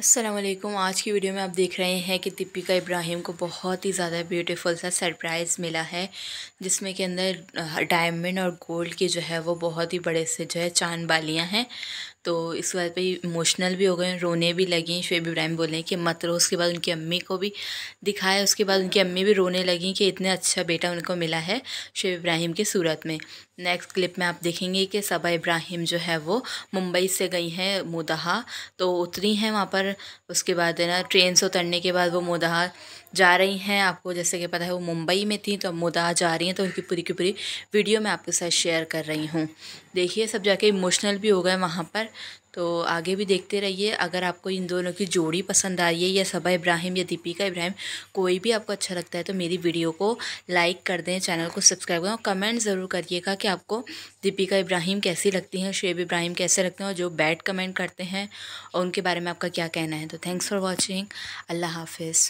असलम आज की वीडियो में आप देख रहे हैं कि दीपिका इब्राहिम को बहुत ही ज़्यादा ब्यूटीफुल सा सरप्राइज़ मिला है जिसमें के अंदर डायमंड और गोल्ड की जो है वो बहुत ही बड़े से जो है चांद बालियाँ हैं तो इस बात पे इमोशनल भी हो गए रोने भी लगी शुएब इब्राहिम बोले कि मत रो उसके बाद उनकी अम्मी को भी दिखाया उसके बाद उनकी अम्मी भी रोने लगी कि इतना अच्छा बेटा उनको मिला है शुएब इब्राहिम की सूरत में नेक्स्ट क्लिप में आप देखेंगे कि सबा इब्राहिम जो है वो मुंबई से गई हैं मुदहा तो उतरी हैं वहाँ पर उसके बाद है ना ट्रेन से उतरने के बाद वो मुदहा जा रही हैं आपको जैसे कि पता है वो मुंबई में थी तो अब मुदा जा रही हैं तो उनकी पूरी की पूरी वीडियो मैं आपके साथ शेयर कर रही हूँ देखिए सब जाके इमोशनल भी हो गए वहाँ पर तो आगे भी देखते रहिए अगर आपको इन दोनों की जोड़ी पसंद आ रही है या सबा इब्राहिम या दीपिका इब्राहिम कोई भी आपको अच्छा लगता है तो मेरी वीडियो को लाइक कर दें चैनल को सब्सक्राइब करें और कमेंट ज़रूर करिएगा कि आपको दीपिका इब्राहिम कैसी लगती हैं शेब इब्राहिम कैसे लगते हैं और जो बैड कमेंट करते हैं और उनके बारे में आपका क्या कहना है तो थैंक्स फॉर वॉचिंग अल्लाह हाफिज़